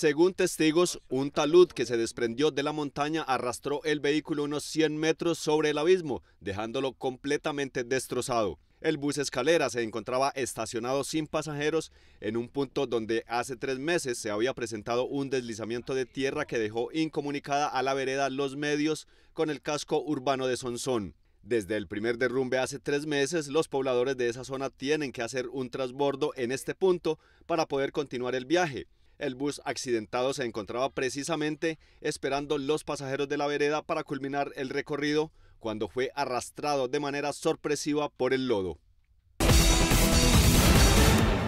Según testigos, un talud que se desprendió de la montaña arrastró el vehículo unos 100 metros sobre el abismo, dejándolo completamente destrozado. El bus escalera se encontraba estacionado sin pasajeros en un punto donde hace tres meses se había presentado un deslizamiento de tierra que dejó incomunicada a la vereda los medios con el casco urbano de Sonsón. Desde el primer derrumbe hace tres meses, los pobladores de esa zona tienen que hacer un transbordo en este punto para poder continuar el viaje. El bus accidentado se encontraba precisamente esperando los pasajeros de la vereda para culminar el recorrido cuando fue arrastrado de manera sorpresiva por el lodo.